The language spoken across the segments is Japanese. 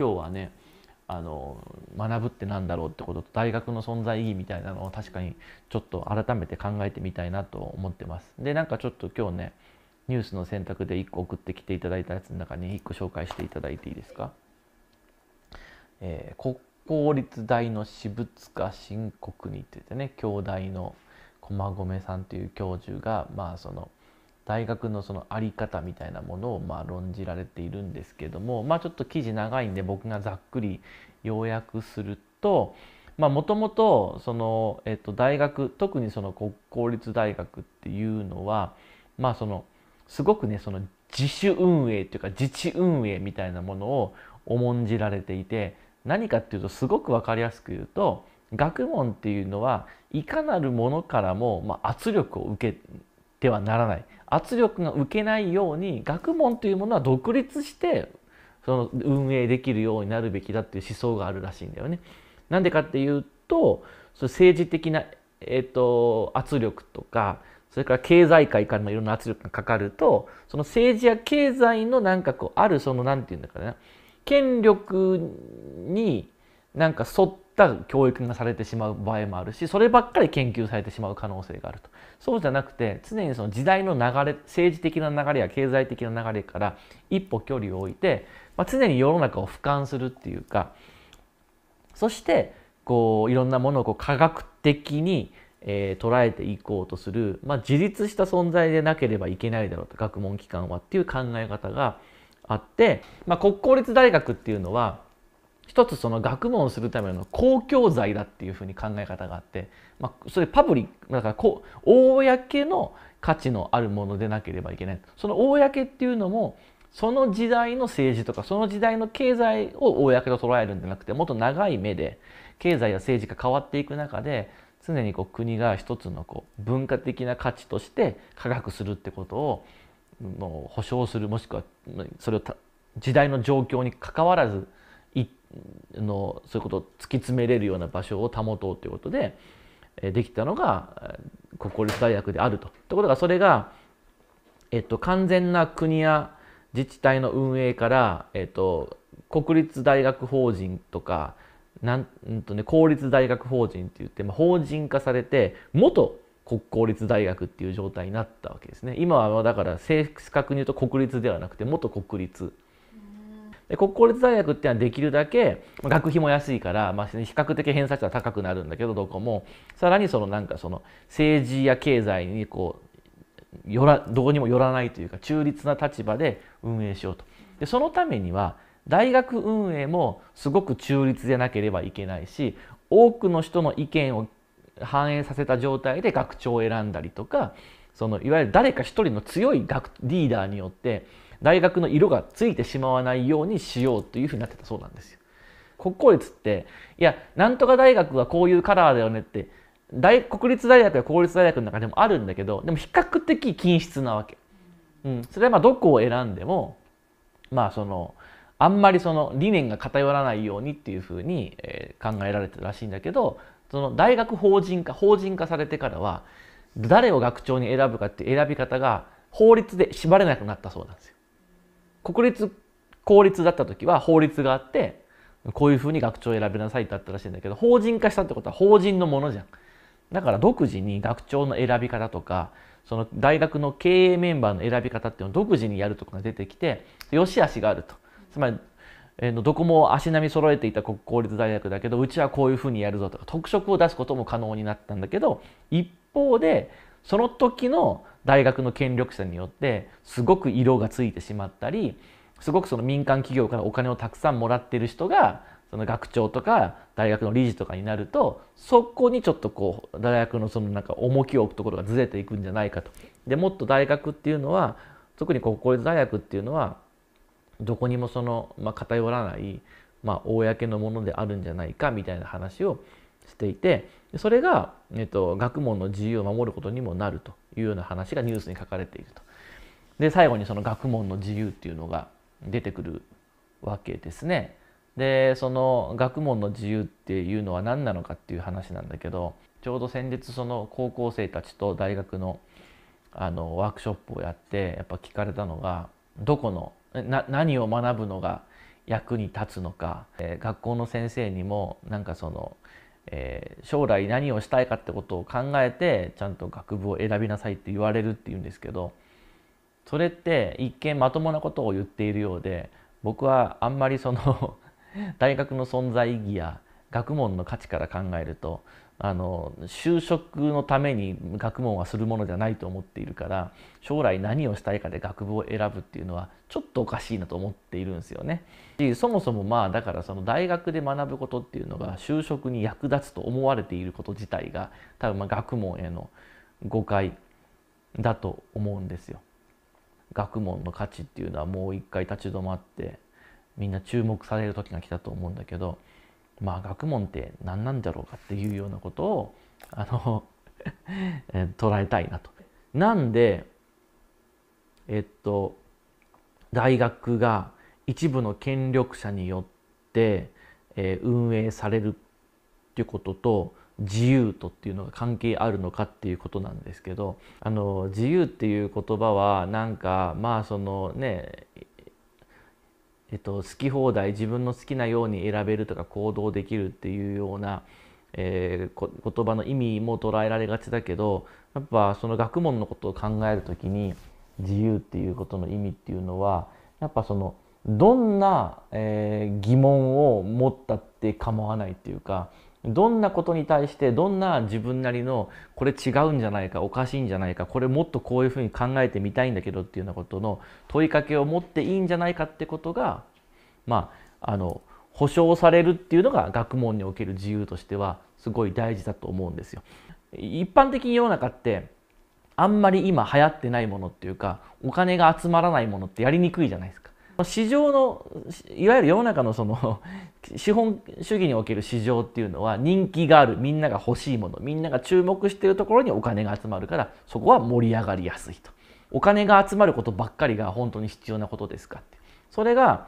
今日はねあの学ぶってなんだろうってことと大学の存在意義みたいなのを確かにちょっと改めて考えてみたいなと思ってます。でなんかちょっと今日ねニュースの選択で1個送ってきていただいたやつの中に1個紹介していただいていいですか、えー、国公立大の私物化深刻にって言ってね京大の駒込さんという教授がまあその大学のその在り方みたいなものをま論じられているんですけども、まあ、ちょっと記事長いんで僕がざっくり要約するともともとその、えっと、大学特にその国公立大学っていうのは、まあ、そのすごくねその自主運営というか自治運営みたいなものを重んじられていて何かっていうとすごく分かりやすく言うと学問っていうのはいかなるものからも、まあ、圧力を受けはならない圧力が受けないように学問というものは独立してその運営できるようになるべきだっていう思想があるらしいんだよね。なんでかっていうとそ政治的な、えーと、圧力とかそれから経済界からのいろんな圧力がかかるとその政治や経済のなんかこうあるその何て言うんだかな権力になんか沿った教育がされてしまう場合もあるしそればっかり研究されてしまう可能性があるとそうじゃなくて常にその時代の流れ政治的な流れや経済的な流れから一歩距離を置いて、まあ、常に世の中を俯瞰するっていうかそしてこういろんなものをこう科学的に、えー、捉えていこうとする、まあ、自立した存在でなければいけないだろうと学問機関はっていう考え方があって、まあ、国公立大学っていうのは一つその学問するための公共財だっていうふうに考え方があって、まあ、それパブリックだからこう公の価値のあるものでなければいけないその公っていうのもその時代の政治とかその時代の経済を公と捉えるんじゃなくてもっと長い目で経済や政治が変わっていく中で常にこう国が一つのこう文化的な価値として科学するってことをもう保障するもしくはそれを時代の状況にかかわらずのそういうことを突き詰めれるような場所を保とうということでできたのが国公立大学であると。ところがそれが、えっと、完全な国や自治体の運営から、えっと、国立大学法人とかなんと、ね、公立大学法人っていって、まあ、法人化されて元国公立大学っていう状態になったわけですね。今はだから正確に言うと国立ではなくて元国立。で国公立大学っていうのはできるだけ学費も安いから、まあ、比較的偏差値は高くなるんだけどどこもさらにそのなんかその政治や経済にこうよらどうにもよらないというか中立な立場で運営しようと。でそのためには大学運営もすごく中立でなければいけないし多くの人の意見を反映させた状態で学長を選んだりとかそのいわゆる誰か一人の強いリーダーによって大学の色がついてしまわないようにしようというふうになってたそうなんですよ。国公立っていやなんとか大学はこういうカラーだよねって大国立大学や公立大学の中でもあるんだけどでも比較的均質なわけ。うん、それはまあどこを選んでもまあそのあんまりその理念が偏らないようにっていうふうに、え考えられてるらしいんだけどその大学法人化法人化されてからは誰を学長に選ぶかって選び方が法律で縛れなくなったそうなんですよ。国立公立だった時は法律があってこういうふうに学長を選びなさいってあったらしいんだけど法人化したってことは法人のものじゃん。だから独自に学長の選び方とかその大学の経営メンバーの選び方っていうのを独自にやるとこが出てきて良し悪しがあると。つまりえー、どこも足並み揃えていた国公立大学だけどうちはこういうふうにやるぞとか特色を出すことも可能になったんだけど一方でその時の大学の権力者によってすごく色がついてしまったりすごくその民間企業からお金をたくさんもらってる人がその学長とか大学の理事とかになるとそこにちょっとこう大学のそのなんか重きを置くところがずれていくんじゃないかと。でもっと大学っていうのは特に国公立大学っていうのはどこにもその、まあ、偏らない、まあ、公のものであるんじゃないかみたいな話をしていてそれが、えっと、学問の自由を守ることにもなると。いうような話がニュースに書かれていると。で最後にその学問の自由っていうのが出てくるわけですね。でその学問の自由っていうのは何なのかっていう話なんだけどちょうど先日その高校生たちと大学のあのワークショップをやってやっぱ聞かれたのがどこの何を学ぶのが役に立つのか、えー、学校の先生にもなんかそのえー、将来何をしたいかってことを考えてちゃんと学部を選びなさいって言われるっていうんですけどそれって一見まともなことを言っているようで僕はあんまりその 大学の存在意義や学問の価値から考えるとあの就職のために学問はするものじゃないと思っているから将来何をしたいかで学部を選ぶっていうのはちょっとおかしいなと思っているんですよね。そもそもまあだからその大学で学ぶことっていうのが就職に役立つと思われていること自体が多分ま学問への誤解だと思うんですよ。学問の価値っていうのはもう一回立ち止まってみんな注目される時が来たと思うんだけどまあ、学問って何なんだろうかっていうようなことをあの 捉えたいなと。なんで、えっと、大学が一部の権力者によって、えー、運営されるっていうことと自由とっていうのが関係あるのかっていうことなんですけどあの自由っていう言葉はなんかまあそのねえっと、好き放題自分の好きなように選べるとか行動できるっていうような、えー、言葉の意味も捉えられがちだけどやっぱその学問のことを考える時に自由っていうことの意味っていうのはやっぱそのどんな、えー、疑問を持ったって構わないっていうかどんなことに対してどんな自分なりのこれ違うんじゃないかおかしいんじゃないかこれもっとこういうふうに考えてみたいんだけどっていうようなことの問いかけを持っていいんじゃないかってことがまああの保証されるっていうのが学問における自由としてはすごい大事だと思うんですよ。一般的に世の中ってあんまり今流行ってないものっていうかお金が集まらないものってやりにくいじゃないですか。まあ、市場のいわゆる世の中のその 資本主義における市場っていうのは人気があるみんなが欲しいものみんなが注目しているところにお金が集まるからそこは盛り上がりやすいとお金が集まることばっかりが本当に必要なことですかってそれが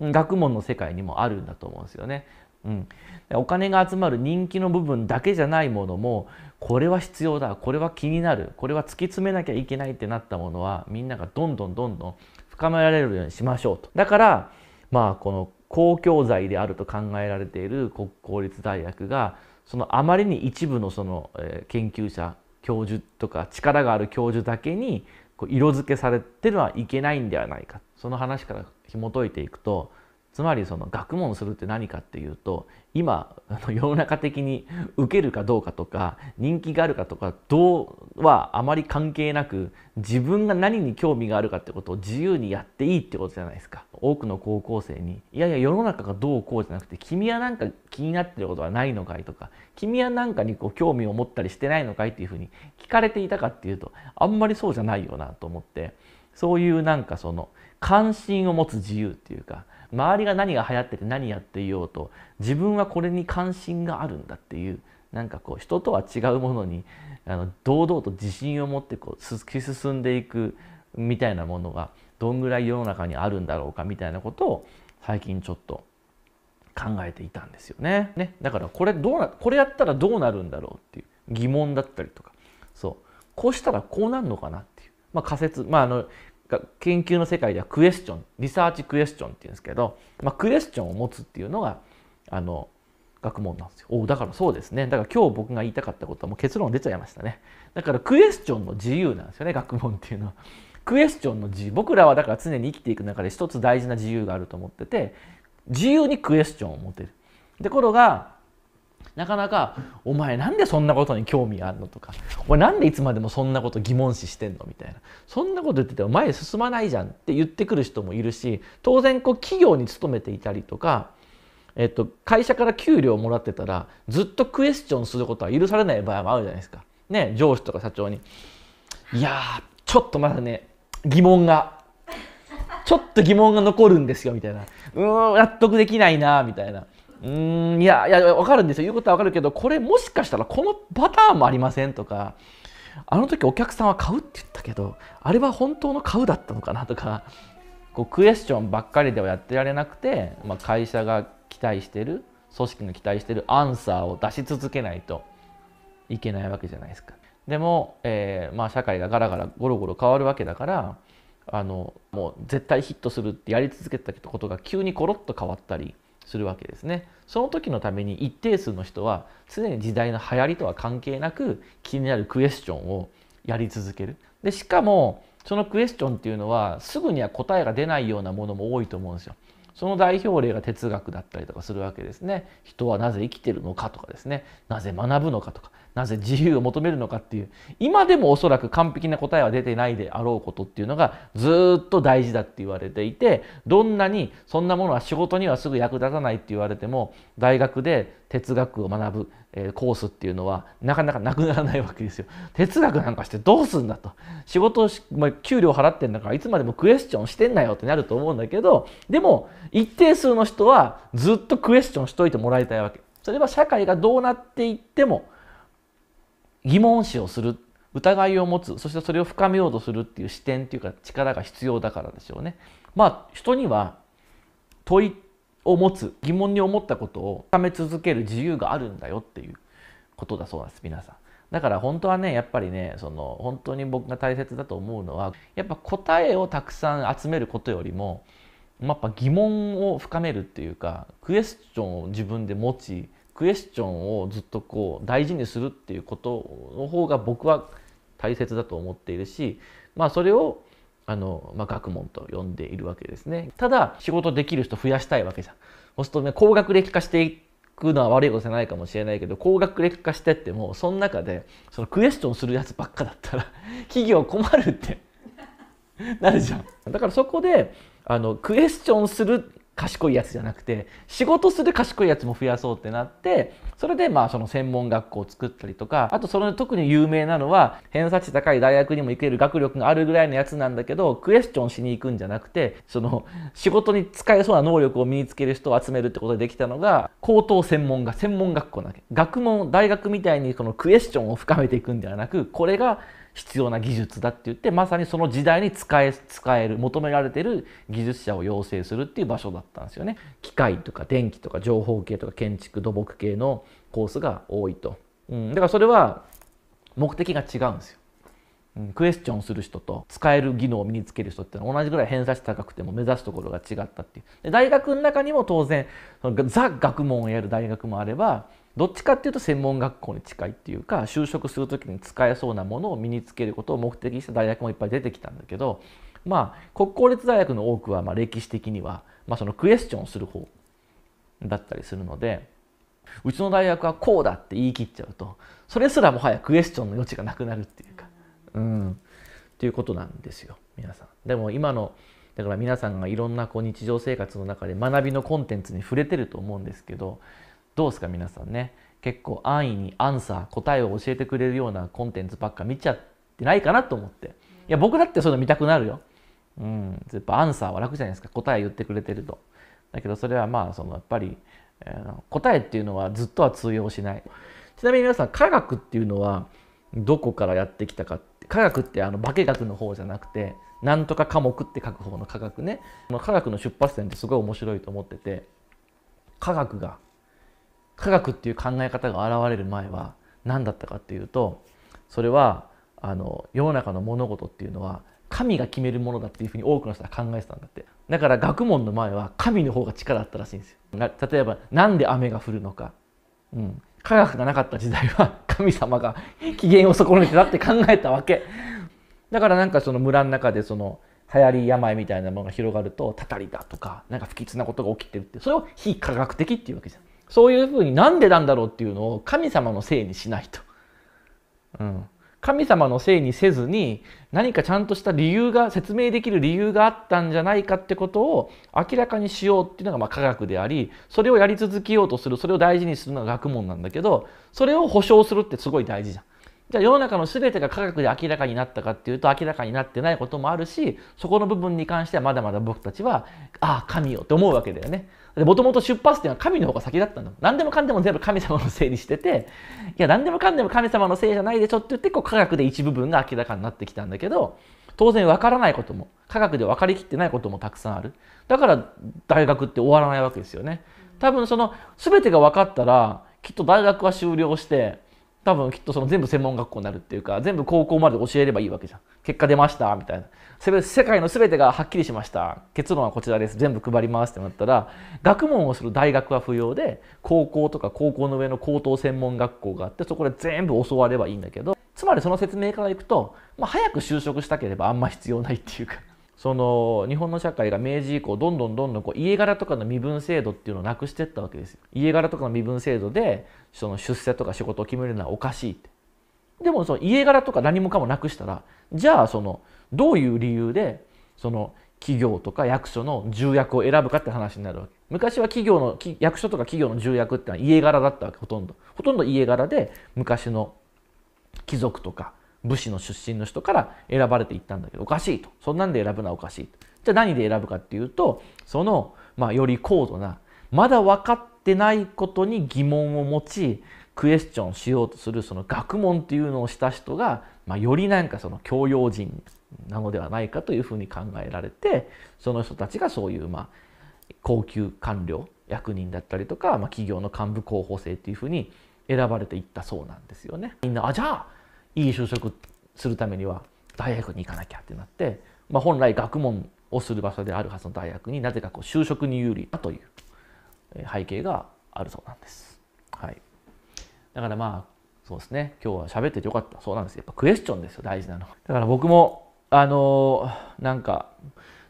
学問の世界にもあるんだと思うんですよね。うん、お金が集まる人気の部分だけじゃないものもこれは必要だこれは気になるこれは突き詰めなきゃいけないってなったものはみんながどんどんどんどん深められるようにしましょうと。だから、まあ、この公共財であると考えられている国公立大学が、そのあまりに一部のその研究者、教授とか力がある教授だけにこう色付けされてるのはいけないんではないか。その話から紐解いていくと、つまりその学問するって何かっていうと今あの世の中的に受けるかどうかとか人気があるかとかどうはあまり関係なく自分が何に興味があるかってことを自由にやっていいってことじゃないですか多くの高校生にいやいや世の中がどうこうじゃなくて君はなんか気になってることはないのかいとか君は何かにこう興味を持ったりしてないのかいっていうふうに聞かれていたかっていうとあんまりそうじゃないよなと思ってそういうなんかその関心を持つ自由っていうか周りが何が流行ってて何やっていようと自分はこれに関心があるんだっていうなんかこう人とは違うものにあの堂々と自信を持ってこう突き進んでいくみたいなものがどんぐらい世の中にあるんだろうかみたいなことを最近ちょっと考えていたんですよね。ねだからこれどうなこれやったらどうなるんだろうっていう疑問だったりとかそうこうしたらこうなるのかなっていう、まあ、仮説、まあ、あの研究の世界ではクエスチョンリサーチクエスチョンっていうんですけど、まあ、クエスチョンを持つっていうのがあの学問なんですよおだからそうですねだから今日僕が言いたかったことはもう結論出ちゃいましたねだからクエスチョンの自由なんですよね学問っていうのはクエスチョンの自由僕らはだから常に生きていく中で一つ大事な自由があると思ってて自由にクエスチョンを持てるところがなかなか「お前なんでそんなことに興味あるの?」とか「お前なんでいつまでもそんなこと疑問視してんの?」みたいな「そんなこと言っててお前進まないじゃん」って言ってくる人もいるし当然こう企業に勤めていたりとかえっと、会社から給料をもらってたらずっとクエスチョンすることは許されない場合もあるじゃないですか、ね、上司とか社長に「いやちょっとまだね疑問がちょっと疑問が残るんですよ」みたいな「うん納得できないな」みたいなうんいやいや分かるんですよ言うことは分かるけどこれもしかしたらこのパターンもありませんとかあの時お客さんは買うって言ったけどあれは本当の買うだったのかなとかこうクエスチョンばっかりではやってられなくて、まあ、会社が期待してる組織の期待してるアンサーを出し続けないといけないわけじゃないですか。でも、えー、まあ、社会がガラガラゴロゴロ変わるわけだからあのもう絶対ヒットするってやり続けたことが急にコロッと変わったりするわけですね。その時のために一定数の人は常に時代の流行りとは関係なく気になるクエスチョンをやり続ける。でしかもそのクエスチョンっていうのはすぐには答えが出ないようなものも多いと思うんですよ。その代表例が哲学だったりとかするわけですね。人はなぜ生きてるのかとかですね。なぜ学ぶのかとか。なぜ自由を求めるのかっていう今でもおそらく完璧な答えは出てないであろうことっていうのがずっと大事だって言われていてどんなにそんなものは仕事にはすぐ役立たないって言われても大学で哲学を学ぶ、えコースっていうのはなかなかなくならないわけですよ。哲学なんかしてどうすんだと仕事をまあ、給料払ってんだからいつまでもクエスチョンしてんなよってなると思うんだけどでも一定数の人はずっとクエスチョンしといてもらいたいわけ。それは社会がどうなっていっても疑問視をする疑いを持つそしてそれを深めようとするっていう視点っていうか力が必要だからでしょうね。まあ人には問いを持つ疑問に思ったことを深め続ける自由があるんだよっていうことだそうなんです皆さん。だから本当はねやっぱりねその本当に僕が大切だと思うのはやっぱ答えをたくさん集めることよりもやっぱ疑問を深めるっていうかクエスチョンを自分で持ちクエスチョンをずっとこう大事にするっていうことの方が僕は大切だと思っているし、まあ、それをあの、まあ、学問と呼んでいるわけですね。ただ仕事できる人増やしたいわけじゃん。そうするとね高学歴化していくのは悪いことじゃないかもしれないけど高学歴化してってもその中でそのクエスチョンするやつばっかだったら 企業困るってなるじゃん。だからそこであのクエスチョンする賢いやつじゃなくて仕事する賢いやつも増やそうってなってそれでまあその専門学校を作ったりとかあとその特に有名なのは偏差値高い大学にも行ける学力があるぐらいのやつなんだけどクエスチョンしに行くんじゃなくてその仕事に使えそうな能力を身につける人を集めるってことでできたのが高等専門学専門学校なわけ学問大学みたいにこのクエスチョンを深めていくんではなくこれが必要な技術だって言ってまさにその時代に使え使える求められてる技術者を養成するっていう場所だったんですよね。機械とか電気とか情報系とか建築土木系のコースが多いと。うん、だからそれは目的が違うんですよ。うん、クエスチョンする人と使える技能を身につける人ってのは同じぐらい偏差値高くても目指すところが違ったっていうで大学の中にも当然そのザ学問をやる大学もあればどっちかっていうと専門学校に近いっていうか就職する時に使えそうなものを身につけることを目的にした大学もいっぱい出てきたんだけどまあ国公立大学の多くはま歴史的には、まあ、そのクエスチョンする方だったりするのでうちの大学はこうだって言い切っちゃうとそれすらもはやクエスチョンの余地がなくなるっていうかうんっていうことなんですよ皆さん。でも今のだから皆さんがいろんなこう日常生活の中で学びのコンテンツに触れてると思うんですけどどうですか皆さんね結構安易にアンサー答えを教えてくれるようなコンテンツばっか見ちゃってないかなと思っていや僕だってそういうの見たくなるようんやっぱアンサーは楽じゃないですか答え言ってくれてるとだけどそれはまあそのやっぱり、えー、答えっていうのはずっとは通用しないちなみに皆さん科学っていうのはどこからやってきたか科学ってあの化学の方じゃなくてなんとか科目って書く方の科学ね科学の出発点ってすごい面白いと思ってて科学が科学っていう考え方が現れる前は何だったかっていうとそれはあの世の中の物事っていうのは神が決めるものだっていうふうに多くの人は考えてたんだってだから学問の前は神の方が力あったらしいんですよ例えば何で雨が降るのか、うん、科学がなかった時代は神様が機嫌を損ねてたって考えたわけだからなんかその村の中でその流行り病みたいなものが広がるとたたりだとかなんか不吉なことが起きてるってそれを非科学的っていうわけじゃんそういうふうになんでなんだろうっていうのを神様のせいにしないと。うん、神様のせいにせずに何かちゃんとした理由が説明できる理由があったんじゃないかってことを明らかにしようっていうのがま科学でありそれをやり続けようとするそれを大事にするのが学問なんだけどそれを保証するってすごい大事じゃん。じゃあ世の中の全てが科学で明らかになったかっていうと明らかになってないこともあるしそこの部分に関してはまだまだ僕たちはああ神よって思うわけだよね。もともと出発点は神の方が先だったの。何でもかんでも全部神様のせいにしてて、いや、何でもかんでも神様のせいじゃないでしょって言って、こう科学で一部分が明らかになってきたんだけど、当然分からないことも、科学で分かりきってないこともたくさんある。だから大学って終わらないわけですよね。多分その全てが分かったら、きっと大学は終了して、多分きっとその全部専門学校になるっていうか全部高校まで教えればいいわけじゃん結果出ましたみたいな世界の全てがはっきりしました結論はこちらです全部配りますってなったら学問をする大学は不要で高校とか高校の上の高等専門学校があってそこで全部教わればいいんだけどつまりその説明からいくと、まあ、早く就職したければあんま必要ないっていうか。その日本の社会が明治以降どんどんどんどんこう家柄とかの身分制度っていうのをなくしていったわけですよ家柄とかの身分制度でその出世とか仕事を決めるのはおかしいってでもその家柄とか何もかもなくしたらじゃあそのどういう理由でその企業とか役所の重役を選ぶかって話になるわけ昔は企業の役所とか企業の重役ってのは家柄だったわけほとんどほとんど家柄で昔の貴族とか武士の出身の人から選ばれていったんだけどおかしいとそんなんで選ぶのはおかしいとじゃあ何で選ぶかっていうとその、まあ、より高度なまだ分かってないことに疑問を持ちクエスチョンしようとするその学問っていうのをした人が、まあ、よりなんかその教養人なのではないかというふうに考えられてその人たちがそういうまあ高級官僚役人だったりとか、まあ、企業の幹部候補生っていうふうに選ばれていったそうなんですよね。みんなあじゃあいい就職するためには大学に行かなきゃってなって、まあ、本来学問をする場所であるはずの大学になぜかこう就職に有利だという背景があるそうなんです。はい、だからまあそうですね今日は喋っててよかったそうなんですやっぱクエスチョンですよ大事なの。だから僕もあのなんか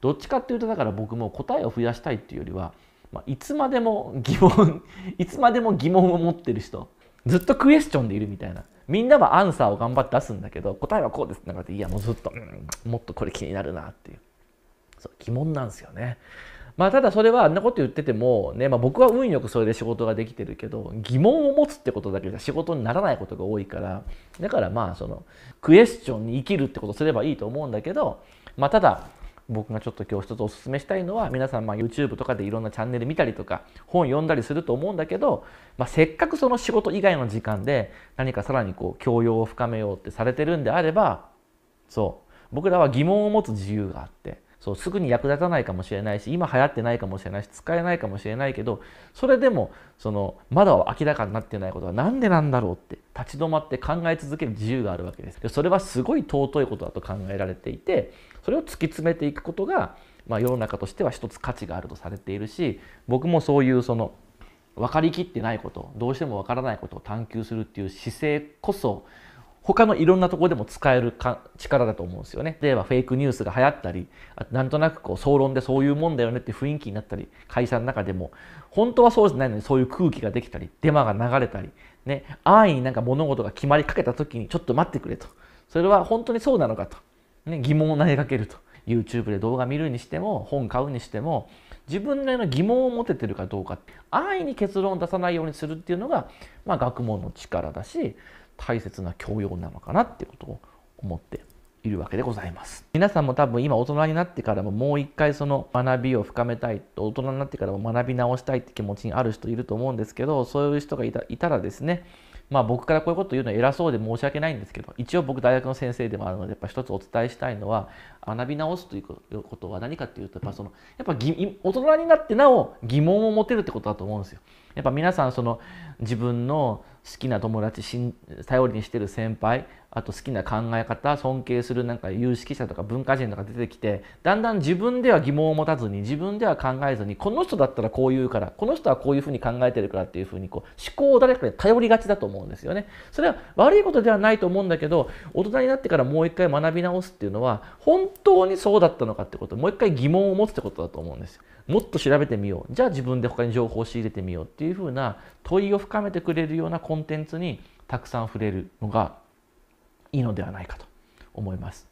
どっちかっていうとだから僕も答えを増やしたいっていうよりは、まあ、いつまでも疑問 いつまでも疑問を持ってる人ずっとクエスチョンでいるみたいなみんなはアンサーを頑張って出すんだけど答えはこうですってなっていやもうずっと、うん、もっとこれ気になるなっていうそう疑問なんですよねまあ、ただそれはあんなこと言っててもね、まあ、僕は運よくそれで仕事ができてるけど疑問を持つってことだけじゃ仕事にならないことが多いからだからまあそのクエスチョンに生きるってことすればいいと思うんだけど、まあ、ただ僕がちょっと今日一つおすすめしたいのは皆さんま YouTube とかでいろんなチャンネル見たりとか本読んだりすると思うんだけど、まあ、せっかくその仕事以外の時間で何かさらにこう教養を深めようってされてるんであればそう僕らは疑問を持つ自由があって。そうすぐに役立たないかもしれないし今流行ってないかもしれないし使えないかもしれないけどそれでもそのまだ明らかになってないことは何でなんだろうって立ち止まって考え続ける自由があるわけですでそれはすごい尊いことだと考えられていてそれを突き詰めていくことが、まあ、世の中としては一つ価値があるとされているし僕もそういうその分かりきってないことどうしても分からないことを探求するっていう姿勢こそ他のいろんなとこでも使えるか力だと思うんですよね。例えばフェイクニュースが流行ったり、なんとなくこう総論でそういうもんだよねって雰囲気になったり、会社の中でも、本当はそうじゃないのにそういう空気ができたり、デマが流れたり、ね、安易になんか物事が決まりかけた時にちょっと待ってくれと。それは本当にそうなのかと。ね、疑問を投げかけると。YouTube で動画見るにしても、本買うにしても、自分なりの疑問を持ててるかどうか安易に結論を出さないようにするっていうのが、まあ、学問の力だし大切な教養なのかなってことを思っているわけでございます。皆さんも多分今大人になってからももう一回その学びを深めたいと大人になってからも学び直したいって気持ちにある人いると思うんですけどそういう人がいたらですねまあ僕からこういうこと言うのは偉そうで申し訳ないんですけど一応僕大学の先生でもあるのでやっぱ一つお伝えしたいのは学び直すということは何かっていうとやっぱそのやっぱ大人になってなお疑問を持てるってことだと思うんですよ。やっぱ皆さんその自分の好きな友達しん頼りにしてる先輩あと好きな考え方尊敬するなんか有識者とか文化人とか出てきてだんだん自分では疑問を持たずに自分では考えずにこの人だったらこう言うからこの人はこういうふうに考えてるからっていうふうにこう思考を誰かに頼りがちだと思うんですよね。それは悪いことではないと思うんだけど大人になってからもう一回学び直すっていうのは本当にそうだったのかってこともう一回疑問を持つってことだと思うんですよ。もっと調べてみようじゃあ自分で他に情報を仕入れてみようっていうふうな問いを深めてくれるようなコンテンツにたくさん触れるのがいいのではないかと思います。